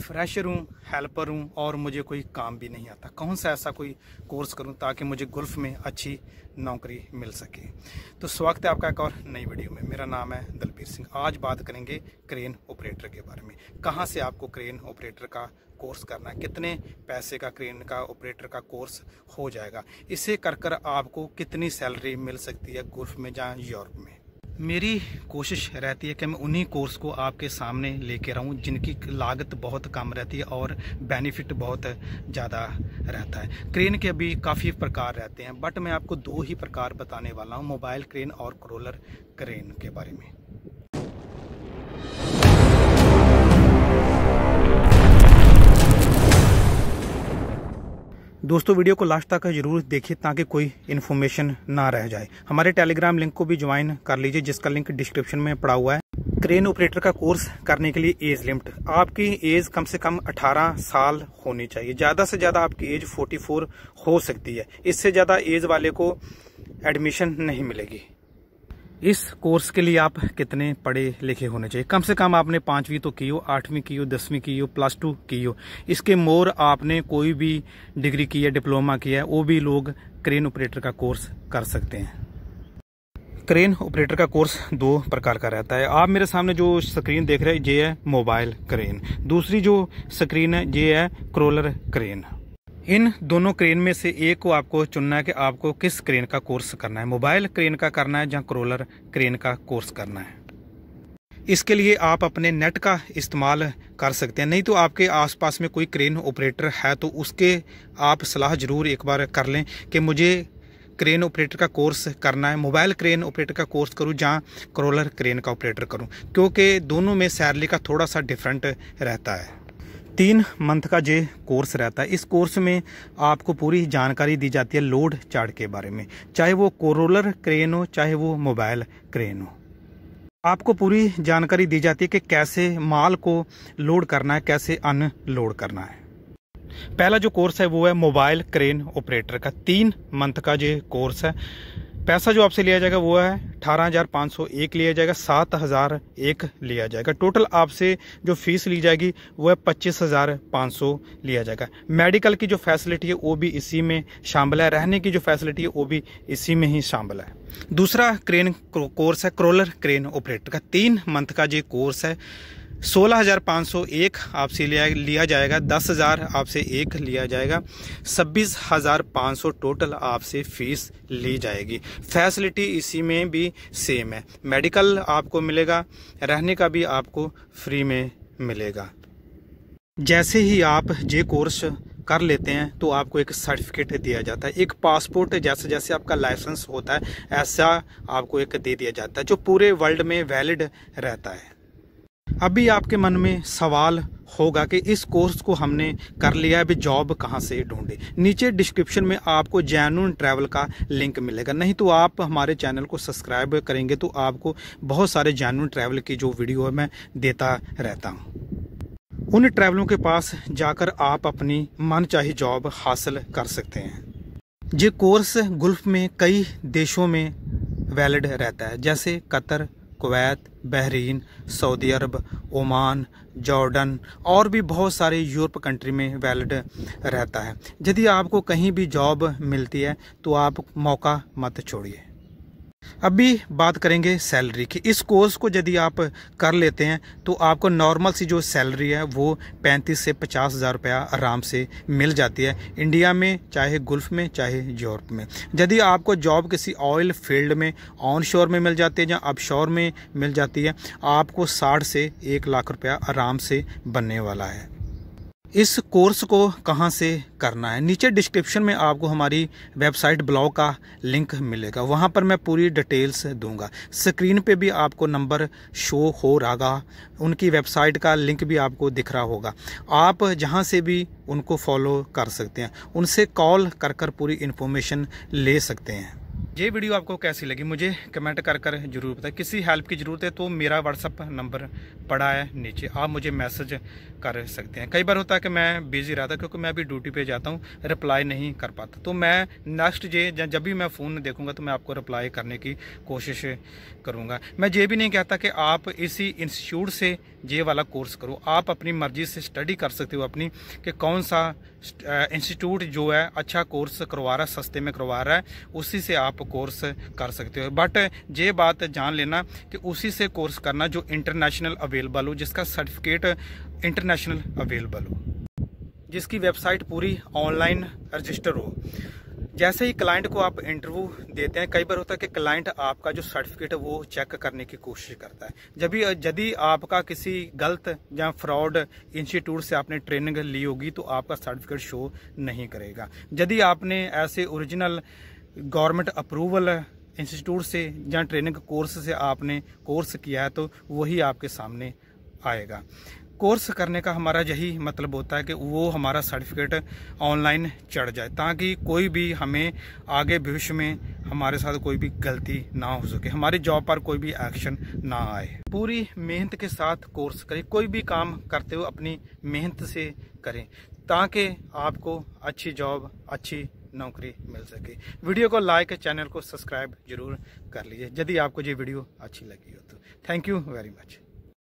fresher हूँ helper हूँ और मुझे कोई काम भी नहीं आता कौन सा ऐसा कोई कोर्स करूँ ताकि मुझे गुल्फ में अच्छी नौकरी मिल सके तो स्वागत है आपका एक और नई वीडियो में मेरा नाम है दलबीर सिंह आज बात करेंगे क्रेन ऑपरेटर के बारे में कहाँ से आपको क्रेन ऑपरेटर का कोर्स करना है कितने पैसे का क्रेन का ऑपरेटर का कोर्स हो जाएगा इसे कर कर आपको कितनी सैलरी मिल सकती है गुल्फ में या यूरोप में मेरी कोशिश रहती है कि मैं उन्हीं कोर्स को आपके सामने लेके रहूं जिनकी लागत बहुत कम रहती है और बेनिफिट बहुत ज़्यादा रहता है क्रेन के अभी काफ़ी प्रकार रहते हैं बट मैं आपको दो ही प्रकार बताने वाला हूँ मोबाइल क्रेन और क्रोलर क्रेन के बारे में दोस्तों वीडियो को लास्ट तक जरूर देखिए ताकि कोई इन्फॉर्मेशन ना रह जाए हमारे टेलीग्राम लिंक को भी ज्वाइन कर लीजिए जिसका लिंक डिस्क्रिप्शन में पड़ा हुआ है क्रेन ऑपरेटर का कोर्स करने के लिए एज लिमिट आपकी एज कम से कम 18 साल होनी चाहिए ज़्यादा से ज़्यादा आपकी एज 44 हो सकती है इससे ज़्यादा एज वाले को एडमिशन नहीं मिलेगी इस कोर्स के लिए आप कितने पढ़े लिखे होने चाहिए कम से कम आपने पांचवी तो की हो आठवीं की हो दसवीं की हो प्लस टू की हो इसके मोर आपने कोई भी डिग्री की है डिप्लोमा किया है वो भी लोग क्रेन ऑपरेटर का कोर्स कर सकते हैं क्रेन ऑपरेटर का कोर्स दो प्रकार का रहता है आप मेरे सामने जो स्क्रीन देख रहे हैं ये है मोबाइल क्रेन दूसरी जो स्क्रीन है ये है क्रोलर क्रेन इन दोनों क्रेन में से एक को आपको चुनना है कि आपको किस क्रेन का कोर्स करना है मोबाइल क्रेन का करना है या क्रोलर क्रेन का कोर्स करना है इसके लिए आप अपने नेट का इस्तेमाल कर सकते हैं नहीं तो आपके आसपास में कोई क्रेन ऑपरेटर है तो उसके आप सलाह ज़रूर एक बार कर लें कि मुझे क्रेन ऑपरेटर का कोर्स करना है मोबाइल क्रेन ऑपरेटर का कोर्स करूं या क्रोलर क्रेन का ऑपरेटर करूं क्योंकि दोनों में सैलरी का थोड़ा सा डिफरेंट रहता है तीन मंथ का जो कोर्स रहता है इस कोर्स में आपको पूरी जानकारी दी जाती है लोड चार्ट के बारे में चाहे वो कोरोलर क्रेन हो चाहे वो मोबाइल क्रेन हो आपको पूरी जानकारी दी जाती है कि कैसे माल को लोड करना है कैसे अनलोड करना है पहला जो कोर्स है वो है मोबाइल क्रेन ऑपरेटर का तीन मंथ का जो कोर्स है पैसा जो आपसे लिया जाएगा वो है अठारह हज़ार पाँच सौ एक लिया जाएगा सात हज़ार एक लिया जाएगा टोटल आपसे जो फीस ली जाएगी वो है पच्चीस हज़ार पाँच सौ लिया जाएगा मेडिकल की जो फैसिलिटी है वो भी इसी में शामिल है रहने की जो फैसिलिटी है वो भी इसी में ही शामिल है दूसरा क्रेन कोर्स है क्रोलर क्रेन ऑपरेटर का तीन मंथ का जो कोर्स है सोलह हज़ार पाँच सौ एक आपसे लिया लिया जाएगा दस हज़ार आपसे एक लिया जाएगा छब्बीस हज़ार पाँच सौ टोटल आपसे फीस ली जाएगी फैसिलिटी इसी में भी सेम है मेडिकल आपको मिलेगा रहने का भी आपको फ्री में मिलेगा जैसे ही आप जे कोर्स कर लेते हैं तो आपको एक सर्टिफिकेट दिया जाता है एक पासपोर्ट जैसे जैसे आपका लाइसेंस होता है ऐसा आपको एक दे दिया जाता है जो पूरे वर्ल्ड में वैलिड रहता है अभी आपके मन में सवाल होगा कि इस कोर्स को हमने कर लिया अभी जॉब कहाँ से ढूंढे नीचे डिस्क्रिप्शन में आपको जैनून ट्रैवल का लिंक मिलेगा नहीं तो आप हमारे चैनल को सब्सक्राइब करेंगे तो आपको बहुत सारे जैनून ट्रैवल की जो वीडियो है मैं देता रहता हूँ उन ट्रैवलों के पास जाकर आप अपनी मनचाही जॉब हासिल कर सकते हैं ये कोर्स गुल्फ में कई देशों में वैलिड रहता है जैसे Qatar Kuwait Bahrain Saudi Arabia Oman Jordan और भी बहुत सारे यूरोप कंट्री में वैलिड रहता है यदि आपको कहीं भी जॉब मिलती है तो आप मौका मत छोड़िए अभी बात करेंगे सैलरी की इस कोर्स को यदि आप कर लेते हैं तो आपको नॉर्मल सी जो सैलरी है वो पैंतीस से पचास हज़ार रुपया आराम से मिल जाती है इंडिया में चाहे गुल्फ में चाहे यूरोप में यदि आपको जॉब किसी ऑयल फील्ड में ऑन शोर में मिल जाती है या अब शोर में मिल जाती है आपको साठ से एक लाख रुपया आराम से बनने वाला है इस कोर्स को कहाँ से करना है नीचे डिस्क्रिप्शन में आपको हमारी वेबसाइट ब्लॉग का लिंक मिलेगा वहाँ पर मैं पूरी डिटेल्स दूंगा स्क्रीन पे भी आपको नंबर शो हो रहा उनकी वेबसाइट का लिंक भी आपको दिख रहा होगा आप जहाँ से भी उनको फॉलो कर सकते हैं उनसे कॉल कर कर पूरी इन्फॉर्मेशन ले सकते हैं ये वीडियो आपको कैसी लगी मुझे कमेंट कर कर जरूर बताएं किसी हेल्प की ज़रूरत है तो मेरा व्हाट्सअप नंबर पड़ा है नीचे आप मुझे मैसेज कर सकते हैं कई बार होता है कि मैं बिज़ी रहता क्योंकि मैं अभी ड्यूटी पे जाता हूँ रिप्लाई नहीं कर पाता तो मैं नेक्स्ट डे जब भी मैं फ़ोन देखूँगा तो मैं आपको रिप्लाई करने की कोशिश करूँगा मैं ये भी नहीं कहता कि आप इसी इंस्टीट्यूट से ये वाला कोर्स करो आप अपनी मर्ज़ी से स्टडी कर सकते हो अपनी कि कौन सा इंस्टीट्यूट जो है अच्छा कोर्स करवा रहा है सस्ते में करवा रहा है उसी से आप कोर्स कर सकते हो बट ये बात जान लेना कि उसी से कोर्स करना जो इंटरनेशनल अवेलेबल हो जिसका सर्टिफिकेट इंटरनेशनल अवेलेबल हो जिसकी वेबसाइट पूरी ऑनलाइन रजिस्टर हो जैसे ही क्लाइंट को आप इंटरव्यू देते हैं कई बार होता है कि क्लाइंट आपका जो सर्टिफिकेट है वो चेक करने की कोशिश करता है जब यदि आपका किसी गलत या फ्रॉड इंस्टीट्यूट से आपने ट्रेनिंग ली होगी तो आपका सर्टिफिकेट शो नहीं करेगा यदि आपने ऐसे ओरिजिनल गवर्नमेंट अप्रूवल इंस्टीट्यूट से या ट्रेनिंग कोर्स से आपने कोर्स किया है तो वही आपके सामने आएगा कोर्स करने का हमारा यही मतलब होता है कि वो हमारा सर्टिफिकेट ऑनलाइन चढ़ जाए ताकि कोई भी हमें आगे भविष्य में हमारे साथ कोई भी गलती ना हो सके हमारी जॉब पर कोई भी एक्शन ना आए पूरी मेहनत के साथ कोर्स करें कोई भी काम करते हुए अपनी मेहनत से करें ताकि आपको अच्छी जॉब अच्छी नौकरी मिल सके वीडियो को लाइक चैनल को सब्सक्राइब जरूर कर लीजिए यदि आपको ये वीडियो अच्छी लगी हो तो थैंक यू वेरी मच